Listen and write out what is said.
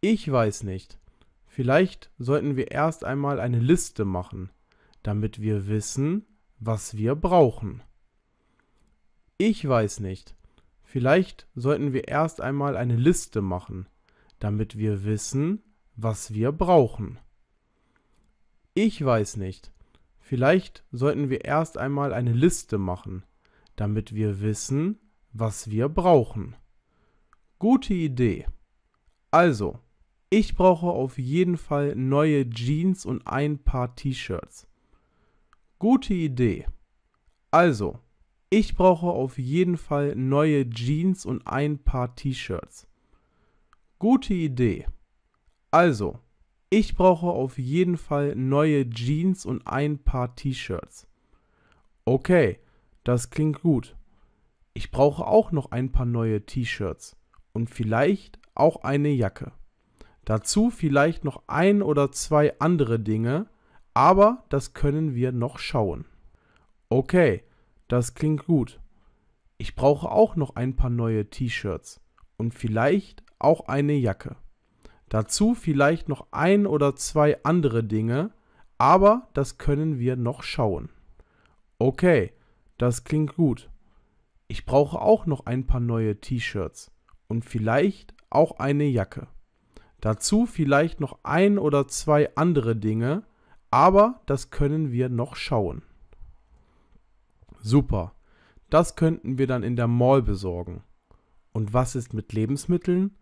Ich weiß nicht. Vielleicht sollten wir erst einmal eine Liste machen, damit wir wissen, was wir brauchen. Ich weiß nicht. Vielleicht sollten wir erst einmal eine Liste machen, damit wir wissen, was wir brauchen. Ich weiß nicht. Vielleicht sollten wir erst einmal eine Liste machen, damit wir wissen, was wir brauchen. Gute Idee. Also, ich brauche auf jeden Fall neue Jeans und ein paar T-Shirts. Gute Idee. Also, ich brauche auf jeden Fall neue Jeans und ein paar T-Shirts. Gute Idee. Also, ich brauche auf jeden Fall neue Jeans und ein paar T-Shirts. Okay, das klingt gut. Ich brauche auch noch ein paar neue T-Shirts und vielleicht auch eine Jacke. Dazu vielleicht noch ein oder zwei andere Dinge, aber das können wir noch schauen. Okay, das klingt gut. Ich brauche auch noch ein paar neue T-Shirts und vielleicht auch eine Jacke. Dazu vielleicht noch ein oder zwei andere Dinge, aber das können wir noch schauen. Okay, das klingt gut. Ich brauche auch noch ein paar neue T-Shirts und vielleicht auch eine Jacke. Dazu vielleicht noch ein oder zwei andere Dinge, aber das können wir noch schauen. Super, das könnten wir dann in der Mall besorgen. Und was ist mit Lebensmitteln?